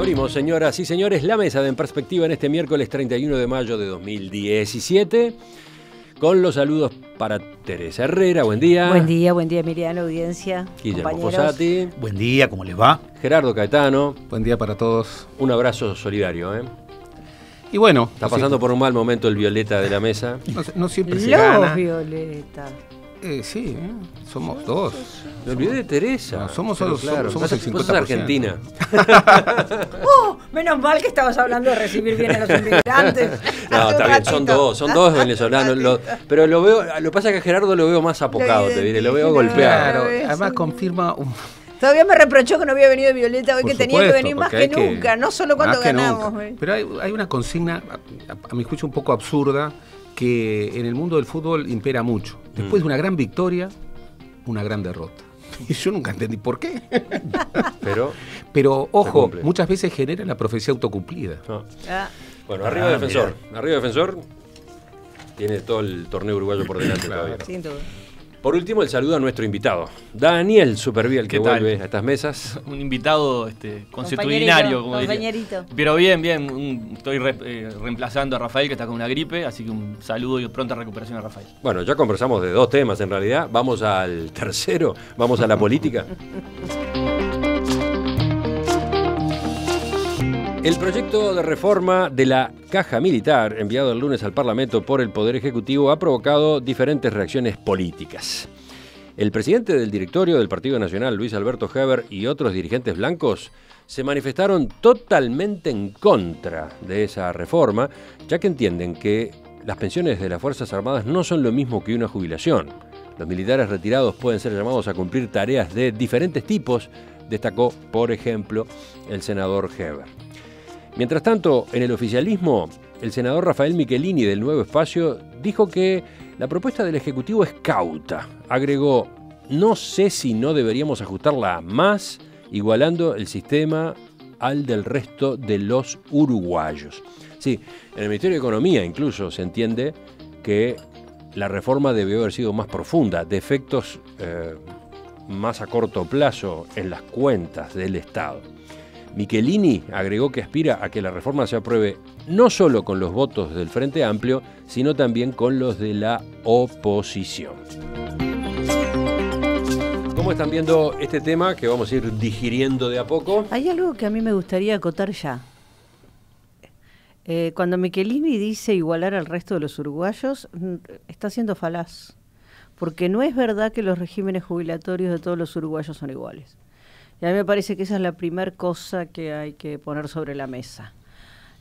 Abrimos, señoras y señores, la mesa de En Perspectiva en este miércoles 31 de mayo de 2017 con los saludos para Teresa Herrera. Buen día. Buen día, buen día, Miriam, audiencia. Guillermo Posati. Buen día, ¿cómo les va? Gerardo Caetano. Buen día para todos. Un abrazo solidario, ¿eh? Y bueno. Está pasando por un mal momento el Violeta de la mesa. No, siempre se los gana. Violeta. Eh, sí, somos dos. Me olvidé de Teresa. somos solo claro, somos, el 50%. Argentina. Uh, menos mal que estabas hablando de recibir bien a los inmigrantes. no, está bien, son dos, son dos venezolanos. pero lo veo, lo pasa que a Gerardo lo veo más apocado, te diré, lo veo golpeado. además confirma un, Todavía me reprochó que no había venido Violeta hoy, que tenía que venir más que, nunca, no solo cuando ganamos. Eh. Pero hay, una consigna, a, mi juicio, un poco absurda, que en el mundo del fútbol impera mucho. Después de una gran victoria, una gran derrota. Y yo nunca entendí por qué. Pero, Pero ojo, muchas veces genera la profecía autocumplida. Ah. Ah. Bueno, arriba ah, defensor. Arriba defensor. Tiene todo el torneo uruguayo por delante todavía. Sin duda. Por último, el saludo a nuestro invitado, Daniel Superviel, que vuelve a estas mesas. Un invitado este, consuetudinario, como compañerito. Pero bien, bien, estoy eh, reemplazando a Rafael, que está con una gripe, así que un saludo y pronta recuperación a Rafael. Bueno, ya conversamos de dos temas en realidad. Vamos al tercero, vamos a la política. El proyecto de reforma de la caja militar, enviado el lunes al Parlamento por el Poder Ejecutivo, ha provocado diferentes reacciones políticas. El presidente del directorio del Partido Nacional, Luis Alberto Heber, y otros dirigentes blancos se manifestaron totalmente en contra de esa reforma, ya que entienden que las pensiones de las Fuerzas Armadas no son lo mismo que una jubilación. Los militares retirados pueden ser llamados a cumplir tareas de diferentes tipos, destacó, por ejemplo, el senador Heber. Mientras tanto, en el oficialismo, el senador Rafael Michelini del Nuevo Espacio dijo que la propuesta del Ejecutivo es cauta. Agregó, no sé si no deberíamos ajustarla más, igualando el sistema al del resto de los uruguayos. Sí, en el Ministerio de Economía incluso se entiende que la reforma debió haber sido más profunda, de efectos eh, más a corto plazo en las cuentas del Estado. Michelini agregó que aspira a que la reforma se apruebe no solo con los votos del Frente Amplio, sino también con los de la oposición. ¿Cómo están viendo este tema que vamos a ir digiriendo de a poco? Hay algo que a mí me gustaría acotar ya. Eh, cuando Michelini dice igualar al resto de los uruguayos, mm, está siendo falaz. Porque no es verdad que los regímenes jubilatorios de todos los uruguayos son iguales. Y a mí me parece que esa es la primera cosa que hay que poner sobre la mesa.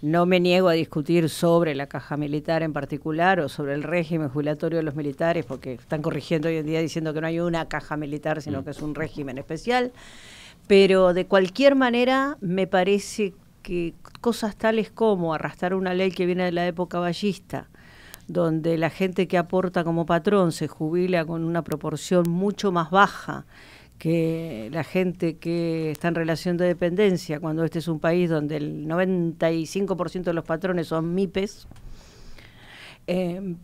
No me niego a discutir sobre la caja militar en particular o sobre el régimen jubilatorio de los militares, porque están corrigiendo hoy en día diciendo que no hay una caja militar, sino mm. que es un régimen especial. Pero de cualquier manera, me parece que cosas tales como arrastrar una ley que viene de la época ballista, donde la gente que aporta como patrón se jubila con una proporción mucho más baja que la gente que está en relación de dependencia, cuando este es un país donde el 95% de los patrones son MIPES, em,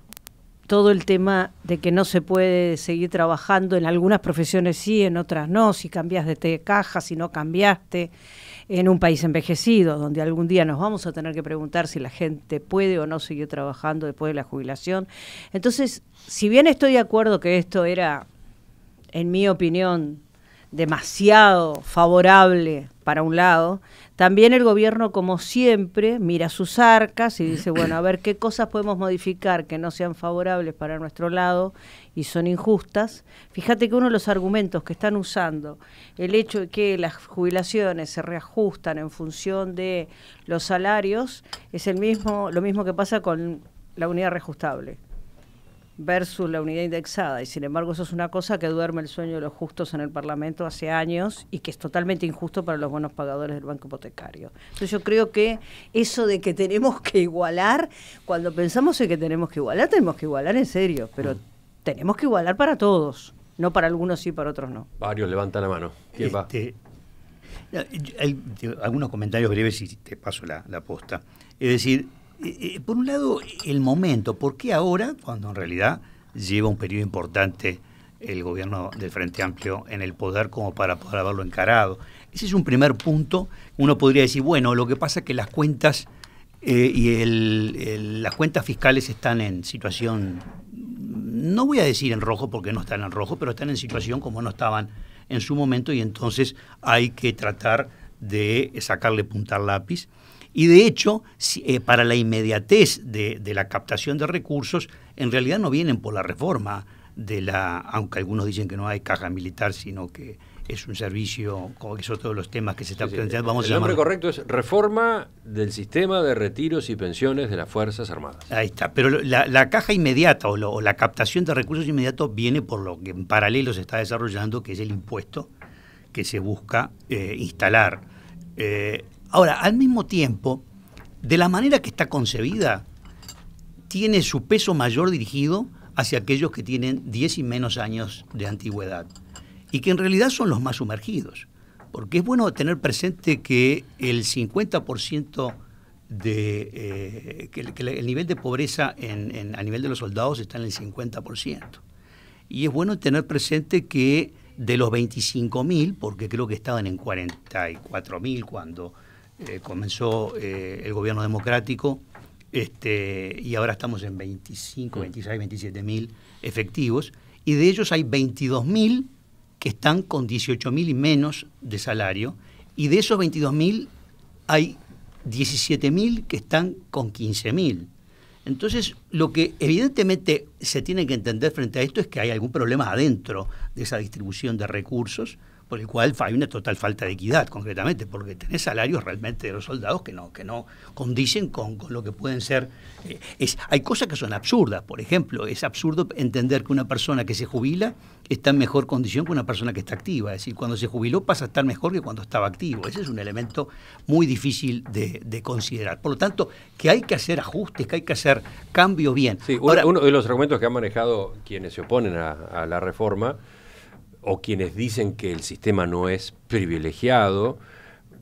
todo el tema de que no se puede seguir trabajando, en algunas profesiones sí, en otras no, si cambias de caja, si no cambiaste, en un país envejecido, donde algún día nos vamos a tener que preguntar si la gente puede o no seguir trabajando después de la jubilación. Entonces, si bien estoy de acuerdo que esto era, en mi opinión, demasiado favorable para un lado. También el gobierno, como siempre, mira sus arcas y dice, bueno, a ver qué cosas podemos modificar que no sean favorables para nuestro lado y son injustas. Fíjate que uno de los argumentos que están usando, el hecho de que las jubilaciones se reajustan en función de los salarios, es el mismo, lo mismo que pasa con la unidad reajustable versus la unidad indexada, y sin embargo eso es una cosa que duerme el sueño de los justos en el Parlamento hace años y que es totalmente injusto para los buenos pagadores del Banco Hipotecario. Entonces yo creo que eso de que tenemos que igualar, cuando pensamos en que tenemos que igualar, tenemos que igualar en serio, pero mm. tenemos que igualar para todos, no para algunos sí, para otros no. Varios levantan la mano. Este, hay, algunos comentarios breves y te paso la, la posta. Es decir, eh, eh, por un lado, el momento, ¿por qué ahora, cuando en realidad lleva un periodo importante el gobierno del Frente Amplio en el poder como para poder haberlo encarado? Ese es un primer punto. Uno podría decir, bueno, lo que pasa es que las cuentas eh, y las cuentas fiscales están en situación, no voy a decir en rojo porque no están en rojo, pero están en situación como no estaban en su momento y entonces hay que tratar de sacarle punta al lápiz y de hecho, eh, para la inmediatez de, la captación de recursos, en realidad no vienen por la reforma de la, aunque algunos dicen que no hay caja militar, sino que es un servicio, como que son todos los temas que se están planteando. Vamos el nombre correcto es Reforma del Sistema de Retiros y Pensiones de las Fuerzas Armadas. Ahí está, pero la, caja inmediata o, la captación de recursos inmediatos viene por lo que en paralelo se está desarrollando, que es el impuesto que se busca eh, instalar. Eh, Ahora, al mismo tiempo, de la manera que está concebida, tiene su peso mayor dirigido hacia aquellos que tienen 10 y menos años de antigüedad, y que en realidad son los más sumergidos, porque es bueno tener presente que el 50% de, eh, que, el nivel de pobreza a nivel de los soldados está en el 50%. Y es bueno tener presente que de los 25.000, porque creo que estaban en 44.000 cuando eh, comenzó eh, el gobierno democrático este, y ahora estamos en 25, 26, 27 mil efectivos y de ellos hay 22 mil que están con 18 mil y menos de salario y de esos 22 mil hay 17 mil que están con 15 mil. Entonces, lo que evidentemente se tiene que entender frente a esto es que hay algún problema adentro de esa distribución de recursos por el cual hay una total falta de equidad, concretamente, porque tenés salarios realmente de los soldados que no, que no condicen con, lo que pueden ser. Eh, es, hay cosas que son absurdas, por ejemplo, es absurdo entender que una persona que se jubila está en mejor condición que una persona que está activa, es decir, cuando se jubiló pasa a estar mejor que cuando estaba activo, ese es un elemento muy difícil de, considerar. Por lo tanto, que hay que hacer ajustes, que hay que hacer cambios bien. Sí, Ahora, uno de los argumentos que han manejado quienes se oponen a la reforma, o quienes dicen que el sistema no es privilegiado,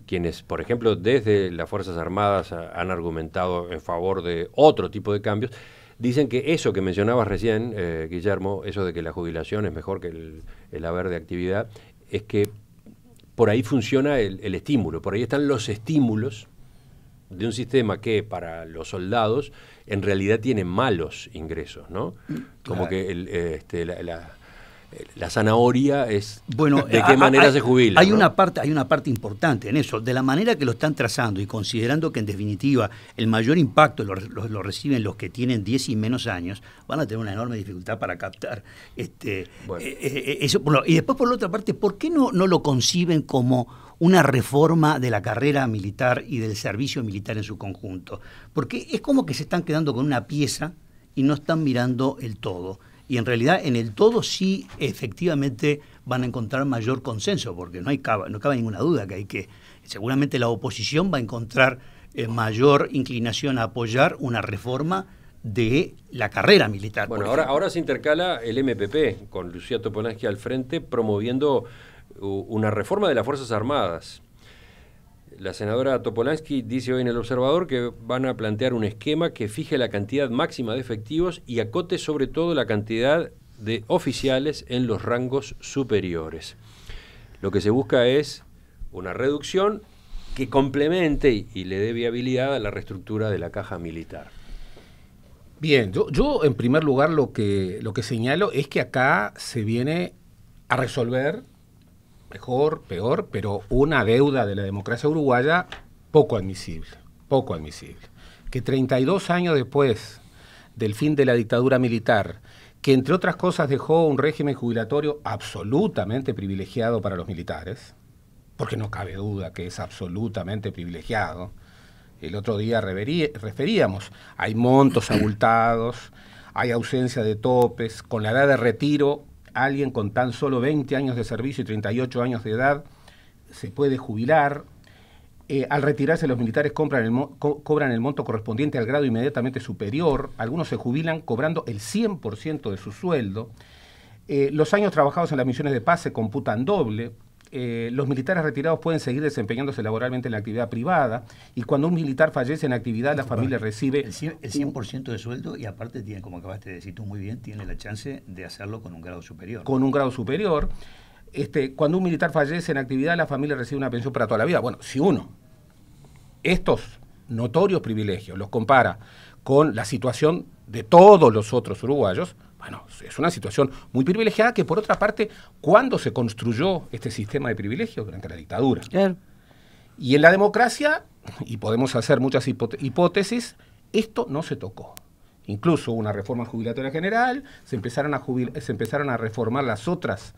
quienes, por ejemplo, desde las Fuerzas Armadas han argumentado en favor de otro tipo de cambios, dicen que eso que mencionabas recién, eh, Guillermo, eso de que la jubilación es mejor que el, haber de actividad, es que por ahí funciona el, estímulo, por ahí están los estímulos de un sistema que para los soldados en realidad tiene malos ingresos, ¿no? Como que este, la la zanahoria es bueno, de eh, qué manera se jubila. Hay una parte, hay una parte importante en eso, de la manera que lo están trazando y considerando que en definitiva el mayor impacto lo, reciben los que tienen 10 y menos años, van a tener una enorme dificultad para captar este eh, eh, eso y después por la otra parte, ¿por qué no, no lo conciben como una reforma de la carrera militar y del servicio militar en su conjunto? Porque es como que se están quedando con una pieza y no están mirando el todo y en realidad en el todo sí efectivamente van a encontrar mayor consenso, porque no, hay, no cabe ninguna duda que hay que, seguramente la oposición va a encontrar eh, mayor inclinación a apoyar una reforma de la carrera militar. Bueno, ahora, ahora se intercala el MPP con Lucía Topolansky al frente promoviendo una reforma de las Fuerzas Armadas la senadora Topolansky dice hoy en El Observador que van a plantear un esquema que fije la cantidad máxima de efectivos y acote sobre todo la cantidad de oficiales en los rangos superiores. Lo que se busca es una reducción que complemente y le dé viabilidad a la reestructura de la caja militar. Bien, yo, en primer lugar lo que, lo que señalo es que acá se viene a resolver mejor, peor, pero una deuda de la democracia uruguaya poco admisible, poco admisible. Que 32 años después del fin de la dictadura militar, que entre otras cosas dejó un régimen jubilatorio absolutamente privilegiado para los militares, porque no cabe duda que es absolutamente privilegiado. El otro día referíamos, hay montos abultados, hay ausencia de topes, con la edad de retiro alguien con tan solo 20 años de servicio y 38 años de edad se puede jubilar. Eh, al retirarse los militares cobran el monto correspondiente al grado inmediatamente superior. Algunos se jubilan cobrando el 100% de su sueldo. Eh, los años trabajados en las misiones de paz se computan doble. Eh, los militares retirados pueden seguir desempeñándose laboralmente en la actividad privada y cuando un militar fallece en actividad, la familia recibe... El 100%, de sueldo y aparte tiene, como acabaste de decir tú muy bien, tiene la chance de hacerlo con un grado superior. Con un grado superior. Este, cuando un militar fallece en actividad, la familia recibe una pensión para toda la vida. Bueno, si uno estos notorios privilegios los compara con la situación de todos los otros uruguayos, bueno, es una situación muy privilegiada que, por otra parte, ¿cuándo se construyó este sistema de privilegios? Durante la dictadura. Y en la democracia, y podemos hacer muchas hipótesis, esto no se tocó. Incluso una reforma jubilatoria general, se empezaron a, se empezaron a reformar las otras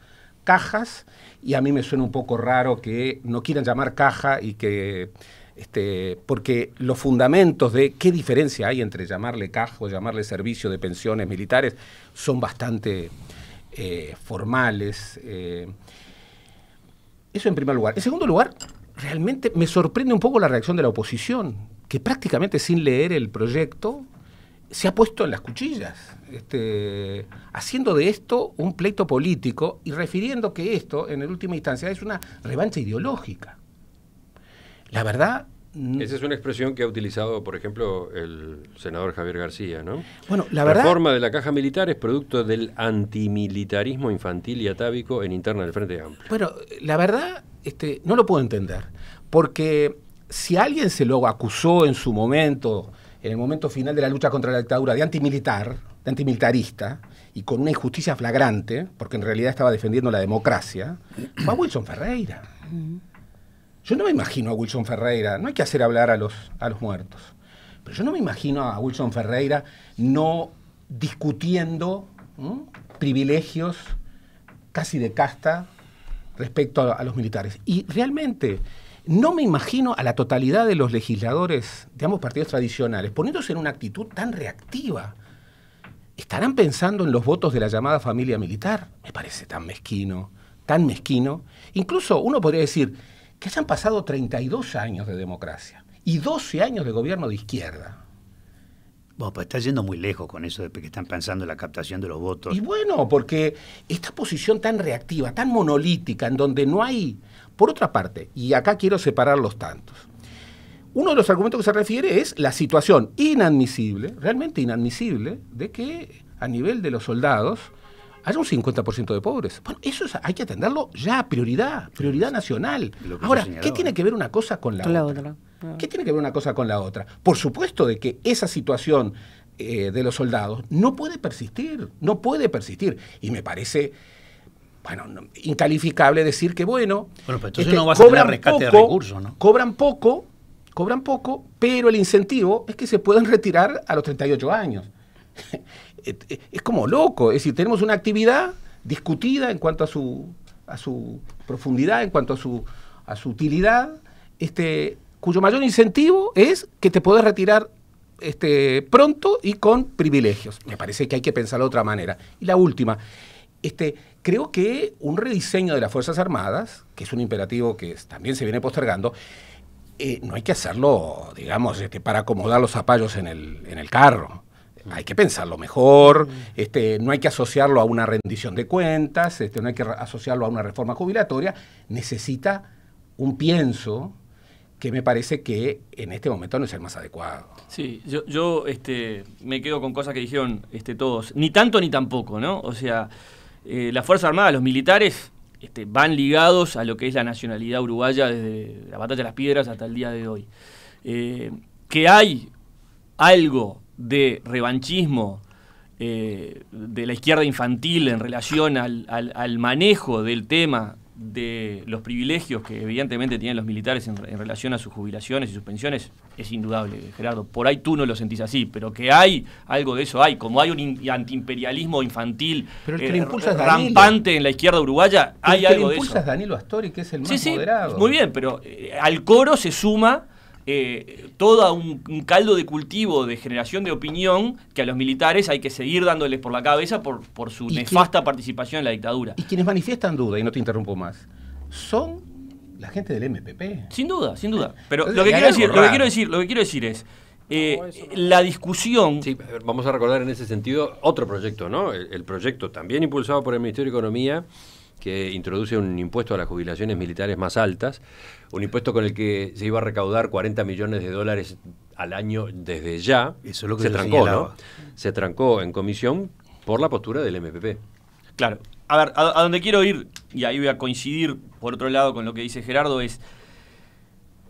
cajas, y a mí me suena un poco raro que no quieran llamar caja y que este, porque los fundamentos de qué diferencia hay entre llamarle cajo, llamarle servicio de pensiones militares, son bastante eh, formales. Eh. Eso en primer lugar. En segundo lugar, realmente me sorprende un poco la reacción de la oposición, que prácticamente sin leer el proyecto se ha puesto en las cuchillas, este, haciendo de esto un pleito político y refiriendo que esto, en última instancia, es una revancha ideológica. La verdad... Mm. Esa es una expresión que ha utilizado, por ejemplo, el senador Javier García, ¿no? Bueno, la verdad... La forma de la caja militar es producto del antimilitarismo infantil y atávico en interna del Frente Amplio. Bueno, la verdad, este, no lo puedo entender, porque si alguien se lo acusó en su momento, en el momento final de la lucha contra la dictadura, de antimilitar, de antimilitarista, y con una injusticia flagrante, porque en realidad estaba defendiendo la democracia, fue Wilson Ferreira. Mm. Yo no me imagino a Wilson Ferreira, no hay que hacer hablar a los, a los muertos, pero yo no me imagino a Wilson Ferreira no discutiendo privilegios casi de casta respecto a los militares. Y realmente, no me imagino a la totalidad de los legisladores de ambos partidos tradicionales poniéndose en una actitud tan reactiva. ¿Estarán pensando en los votos de la llamada familia militar? Me parece tan mezquino, tan mezquino. Incluso uno podría decir, que hayan han pasado 32 años de democracia y 12 años de gobierno de izquierda. Bueno, pues está yendo muy lejos con eso de que están pensando en la captación de los votos. Y bueno, porque esta posición tan reactiva, tan monolítica, en donde no hay... Por otra parte, y acá quiero separar los tantos, uno de los argumentos que se refiere es la situación inadmisible, realmente inadmisible, de que a nivel de los soldados hay un 50% de pobres. Bueno, eso hay que atenderlo ya, prioridad, prioridad nacional. Ahora, ¿qué tiene que ver una cosa con la, otra? ¿Qué tiene que ver una cosa con la otra? Por supuesto de que esa situación eh, de los soldados no puede persistir, no puede persistir. Y me parece bueno, incalificable decir que bueno, bueno entonces este, no vas cobran a rescate de recursos, ¿no? Cobran poco, cobran poco, pero el incentivo es que se puedan retirar a los 38 años. E, es como loco. Es decir, tenemos una actividad discutida en cuanto a su, a su profundidad, en cuanto a su, a su utilidad, este, cuyo mayor incentivo es que te puedes retirar este, pronto y con privilegios. Me parece que hay que pensarlo de otra manera. Y la última, este, creo que un rediseño de las Fuerzas Armadas, que es un imperativo que también se viene postergando, eh, no hay que hacerlo, digamos, este, para acomodar los zapallos en el, en el carro hay que pensarlo mejor, mm. este, no hay que asociarlo a una rendición de cuentas, este, no hay que asociarlo a una reforma jubilatoria, necesita un pienso que me parece que en este momento no es el más adecuado. Sí, yo, este, me quedo con cosas que dijeron todos, ni tanto ni tampoco, ¿no? O sea, la eh, las Fuerzas Armadas, los militares, van ligados a lo que es la nacionalidad uruguaya desde la Batalla de las Piedras hasta el día de hoy. Eh, que hay algo de revanchismo eh, de la izquierda infantil en relación al, manejo del tema de los privilegios que evidentemente tienen los militares en, relación a sus jubilaciones y sus pensiones es indudable, Gerardo. Por ahí tú no lo sentís así, pero que hay algo de eso, hay. Como hay un antiimperialismo infantil pero eh, rampante en la izquierda uruguaya, hay algo de eso. impulsas Danilo Astori, que es el más sí, sí, Muy bien, pero eh, al coro se suma eh, todo un, caldo de cultivo de generación de opinión que a los militares hay que seguir dándoles por la cabeza por, su nefasta participación en la dictadura. Y quienes manifiestan duda, y no te interrumpo más, son la gente del MPP. Sin duda, sin duda. Pero lo que, quiero decir, lo que quiero decir, es... Eh, la discusión. Sí, vamos a recordar en ese sentido otro proyecto, ¿no? el proyecto también impulsado por el Ministerio de Economía, que introduce un impuesto a las jubilaciones militares más altas, un impuesto con el que se iba a recaudar 40 millones de dólares al año desde ya. Eso es lo que se trancó, Se trancó en comisión por la postura del MPP. Claro. A ver, a, a donde quiero ir, y ahí voy a coincidir, por otro lado, con lo que dice Gerardo, es.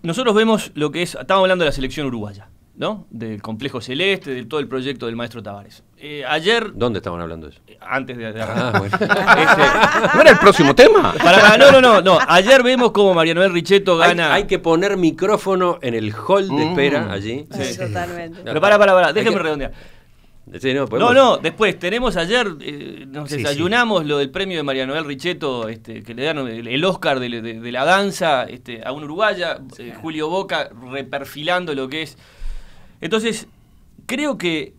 Nosotros vemos lo que es. Estamos hablando de la selección uruguaya, ¿no? Del complejo celeste, de todo el proyecto del maestro Tavares. Eh, ayer. ¿Dónde estaban hablando eso? Antes de. Ah, bueno. Este, ¿No era el próximo tema? no, no, no, Ayer vemos cómo Marianoel Richetto gana. Hay, que poner micrófono en el hall de mm. espera allí. Sí, Totalmente. Pero para, para, para. Déjeme redondear. no, no, después tenemos ayer, eh, nos desayunamos lo del premio de Marianoel Noel Richetto, este, que le dan el, Oscar de, la danza este, a un uruguaya, eh, Julio Boca reperfilando lo que es. Entonces, creo que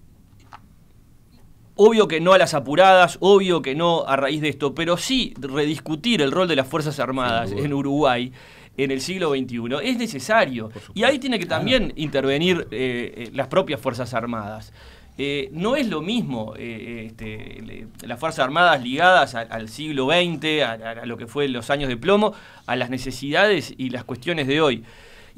Obvio que no a las apuradas, obvio que no a raíz de esto, pero sí rediscutir el rol de las Fuerzas Armadas en Uruguay en el siglo XXI es necesario. Y ahí tiene que también intervenir eh, eh, las propias Fuerzas Armadas. Eh, no es lo mismo este, las Fuerzas Armadas ligadas al siglo XX, a, a, lo que fue los años de plomo, a las necesidades y las cuestiones de hoy.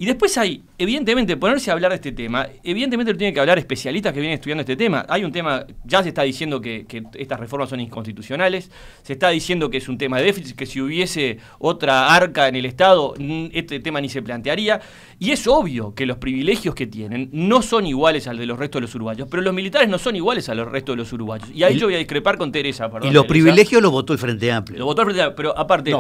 Y después hay, evidentemente, ponerse a hablar de este tema, evidentemente lo tienen que hablar especialistas que vienen estudiando este tema. Hay un tema, ya se está diciendo que, estas reformas son inconstitucionales, se está diciendo que es un tema de déficit, que si hubiese otra arca en el Estado, este tema ni se plantearía. Y es obvio que los privilegios que tienen no son iguales al de los restos de los uruguayos, pero los militares no son iguales a los restos de los uruguayos. Y ahí yo voy a discrepar con Teresa. Perdón, y los privilegios los votó el Frente Amplio. Lo votó pero aparte...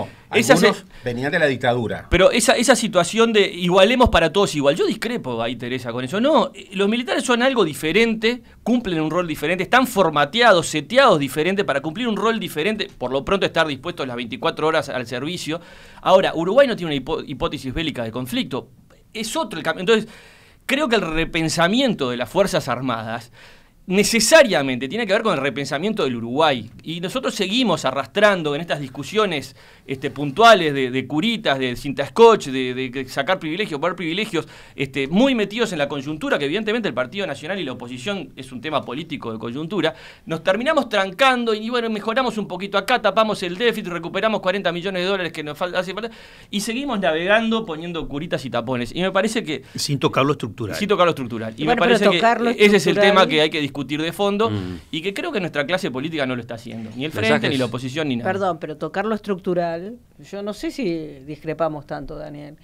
venían de la dictadura. Pero esa, esa situación de igual hablemos para todos igual. Yo discrepo ahí, Teresa, con eso. No, los militares son algo diferente, cumplen un rol diferente, están formateados, seteados diferente para cumplir un rol diferente, por lo pronto estar dispuestos las 24 horas al servicio. Ahora, Uruguay no tiene una hipótesis bélica de conflicto. Es otro el cambio. Entonces, creo que el repensamiento de las Fuerzas Armadas necesariamente tiene que ver con el repensamiento del Uruguay. Y nosotros seguimos arrastrando en estas discusiones este, puntuales de, curitas, de cinta scotch, de, sacar privilegios, poner privilegios, este, muy metidos en la coyuntura, que evidentemente el Partido Nacional y la oposición es un tema político de coyuntura. Nos terminamos trancando y bueno, mejoramos un poquito acá, tapamos el déficit, recuperamos 40 millones de dólares que nos hace falta y seguimos navegando poniendo curitas y tapones. Y me parece que... Sin tocarlo lo estructural. Sin tocar estructural. Y, me parece que ese es el tema que hay que discutir discutir de fondo mm. y que creo que nuestra clase política no lo está haciendo, ni el frente, ni la oposición, ni nada. Perdón, pero tocar lo estructural, yo no sé si discrepamos tanto, Daniel.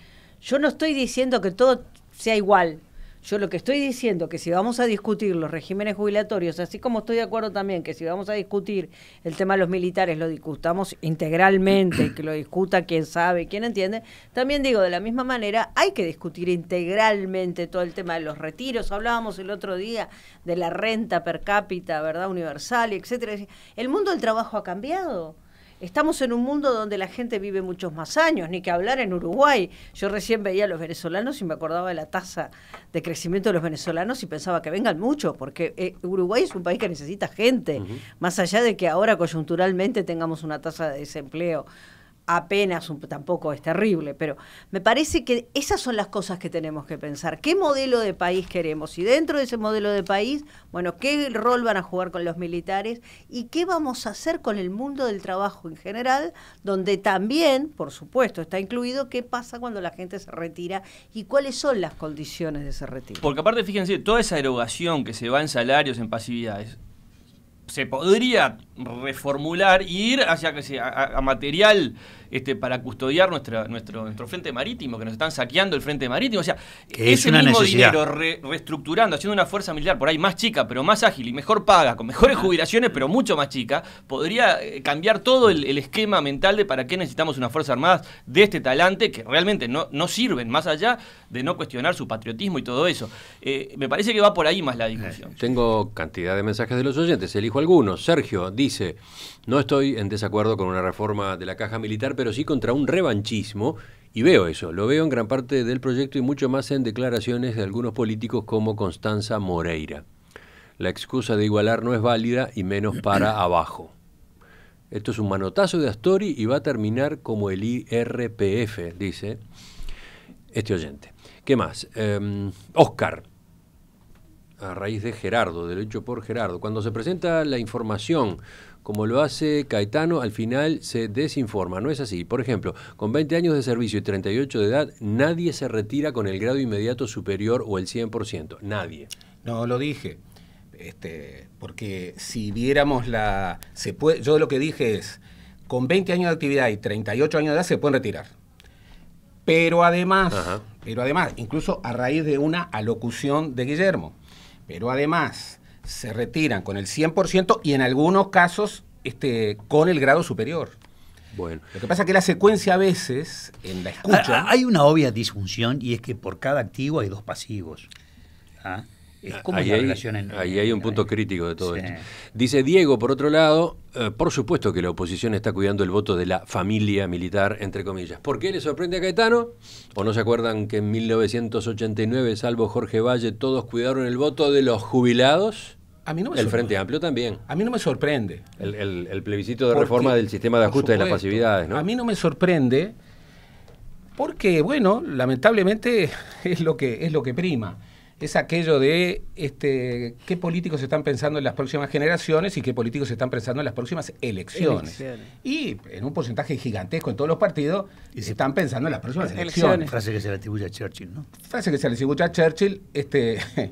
Yo no estoy diciendo que todo sea igual, yo lo que estoy diciendo que si vamos a discutir los regímenes jubilatorios, así como estoy de acuerdo también que si vamos a discutir el tema de los militares, lo discutamos integralmente, que lo discuta quien sabe, quien entiende, también digo de la misma manera, hay que discutir integralmente todo el tema de los retiros. Hablábamos el otro día de la renta per cápita, ¿verdad? Universal, y etcétera. El mundo del trabajo ha cambiado. Estamos en un mundo donde la gente vive muchos más años, ni que hablar en Uruguay. Yo recién veía a los venezolanos y me acordaba de la tasa de crecimiento de los venezolanos y pensaba que vengan muchos, porque eh, Uruguay es un país que necesita gente, más allá de que ahora coyunturalmente tengamos una tasa de desempleo apenas, un, tampoco es terrible, pero me parece que esas son las cosas que tenemos que pensar. ¿Qué modelo de país queremos? Y dentro de ese modelo de país, bueno, ¿qué rol van a jugar con los militares? ¿Y qué vamos a hacer con el mundo del trabajo en general? Donde también, por supuesto, está incluido qué pasa cuando la gente se retira y cuáles son las condiciones de ese retiro. Porque aparte, fíjense, toda esa erogación que se va en salarios, en pasividades, se podría reformular e ir hacia que sea, a material este, para custodiar nuestra, nuestro, nuestro frente marítimo, que nos están saqueando el frente marítimo. O sea, ese mismo dinero reestructurando, haciendo una fuerza militar por ahí más chica, pero más ágil y mejor paga, con mejores ah. jubilaciones, pero mucho más chica, podría eh, cambiar todo el, esquema mental de para qué necesitamos una fuerza armada de este talante que realmente no, no sirven, más allá de no cuestionar su patriotismo y todo eso. Eh, me parece que va por ahí más la discusión. Eh, tengo cantidad de mensajes de los oyentes, elijo algunos. Sergio dice, no estoy en desacuerdo con una reforma de la caja militar, pero sí contra un revanchismo. Y veo eso, lo veo en gran parte del proyecto y mucho más en declaraciones de algunos políticos como Constanza Moreira. La excusa de igualar no es válida y menos para abajo. Esto es un manotazo de Astori y va a terminar como el IRPF, dice este oyente. ¿Qué más? Oscar, em, a raíz de Gerardo, del hecho por Gerardo. Cuando se presenta la información como lo hace Caetano, al final se desinforma. No es así. Por ejemplo, con 20 años de servicio y 38 de edad, nadie se retira con el grado inmediato superior o el 100%. Nadie. No, lo dije. Este, porque si viéramos la... Se puede, yo lo que dije es, con 20 años de actividad y 38 años de edad se pueden retirar. Pero además, pero además, incluso a raíz de una alocución de Guillermo, pero además se retiran con el 100% y en algunos casos este, con el grado superior. Bueno. Lo que pasa es que la secuencia a veces, en la escucha... Ah, ah, hay una obvia disfunción y es que por cada activo hay dos pasivos. ¿ah? Eh, ah, ahí, hay un punto crítico de todo esto. Dice Diego, por otro lado, eh, por supuesto que la oposición está cuidando el voto de la familia militar, entre comillas. ¿Por qué le sorprende a Caetano? ¿O no se acuerdan que en 1989, salvo Jorge Valle, todos cuidaron el voto de los jubilados? A mí el Frente Amplio también. A mí no me sorprende. El, plebiscito de reforma del sistema de ajuste de las pasividades, ¿no? A mí no me sorprende porque, bueno, lamentablemente es lo que, es lo que prima es aquello de este, qué políticos están pensando en las próximas generaciones y qué políticos están pensando en las próximas elecciones. Y en un porcentaje gigantesco en todos los partidos y se están pensando en las próximas elecciones. Frase que se le atribuye a Churchill, ¿no? Frase que se le atribuye a Churchill, este,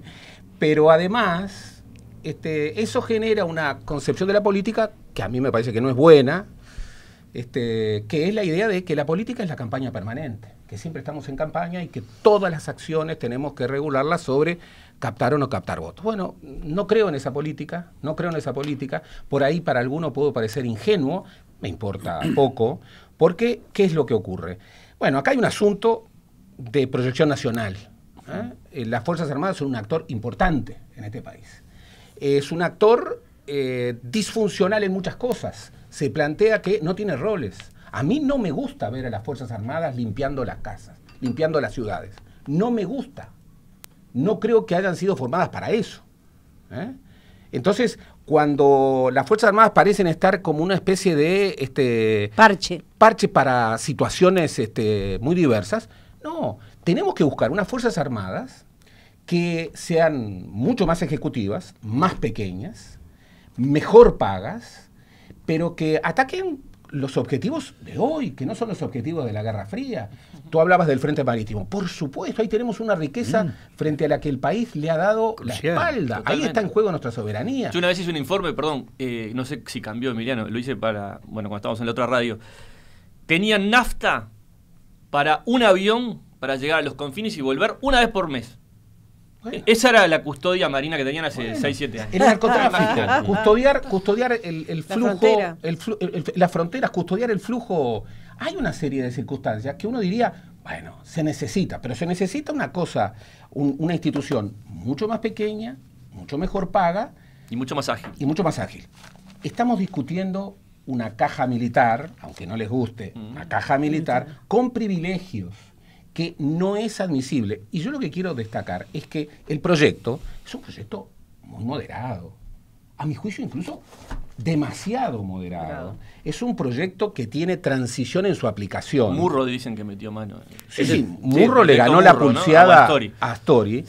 pero además este, eso genera una concepción de la política que a mí me parece que no es buena, este, que es la idea de que la política es la campaña permanente que siempre estamos en campaña y que todas las acciones tenemos que regularlas sobre captar o no captar votos. Bueno, no creo en esa política, no creo en esa política. Por ahí para alguno puedo parecer ingenuo, me importa poco, porque ¿qué es lo que ocurre? Bueno, acá hay un asunto de proyección nacional. ¿eh? Eh, las Fuerzas Armadas son un actor importante en este país. Es un actor eh, disfuncional en muchas cosas. Se plantea que no tiene roles a mí no me gusta ver a las Fuerzas Armadas limpiando las casas, limpiando las ciudades. No me gusta. No creo que hayan sido formadas para eso. ¿eh? Entonces, cuando las Fuerzas Armadas parecen estar como una especie de este, parche. parche para situaciones este, muy diversas, no, tenemos que buscar unas Fuerzas Armadas que sean mucho más ejecutivas, más pequeñas, mejor pagas, pero que ataquen los objetivos de hoy, que no son los objetivos de la Guerra Fría. Tú hablabas del Frente Marítimo. Por supuesto, ahí tenemos una riqueza mm. frente a la que el país le ha dado la espalda. Ahí está en juego nuestra soberanía. Yo una vez hice un informe, perdón, eh, no sé si cambió Emiliano, lo hice para, bueno, cuando estábamos en la otra radio. Tenían nafta para un avión para llegar a los confines y volver una vez por mes. Esa era la custodia marina que tenían hace 6, 7 años. El narcotráfico. Ah, ah, ah. custodiar custodiar el, el flujo, la frontera. las fronteras, custodiar el flujo. Hay una serie de circunstancias que uno diría, bueno, se necesita, pero se necesita una cosa, una institución mucho más pequeña, mucho mejor paga. Y mucho más ágil. Y mucho más ágil. Estamos discutiendo una caja militar, aunque no les guste, mm. una caja militar, con privilegios que no es admisible. Y yo lo que quiero destacar es que el proyecto es un proyecto muy moderado, a mi juicio incluso demasiado moderado. Es un proyecto que tiene transición en su aplicación. Murro dicen que metió mano. Murro le ganó la pulseada a Astori.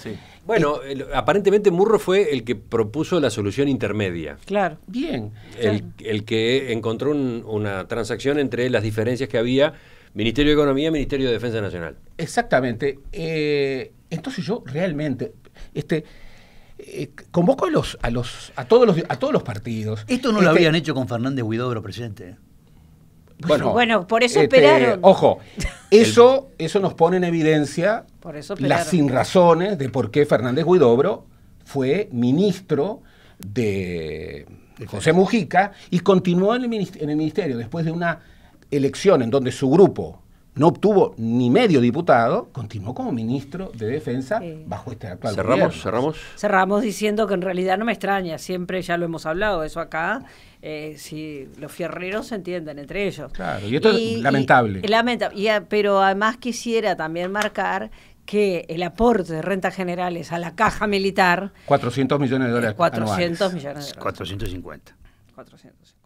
Bueno, aparentemente Murro fue el que propuso la solución intermedia. Claro. Bien. El, que encontró una transacción entre las diferencias que había Ministerio de Economía, Ministerio de Defensa Nacional. Exactamente. Eh, entonces yo realmente, este, eh, convoco a los, a los, a todos los, a todos los partidos. Esto no lo este, habían hecho con Fernández Huidobro presidente. Bueno, bueno, por eso esperaron. Este, ojo, eso, eso nos pone en evidencia por eso las sinrazones de por qué Fernández Huidobro fue ministro de José Mujica y continuó en el ministerio después de una elección en donde su grupo no obtuvo ni medio diputado, continuó como ministro de Defensa bajo este actual cerramos, Cerramos, cerramos. diciendo que en realidad no me extraña, siempre ya lo hemos hablado eso acá, eh, si los fierreros se entienden entre ellos. Claro, y esto es lamentable. Y, lamentable, pero además quisiera también marcar que el aporte de rentas generales a la caja militar... 400 millones de dólares 400 millones de dólares. 450. 450.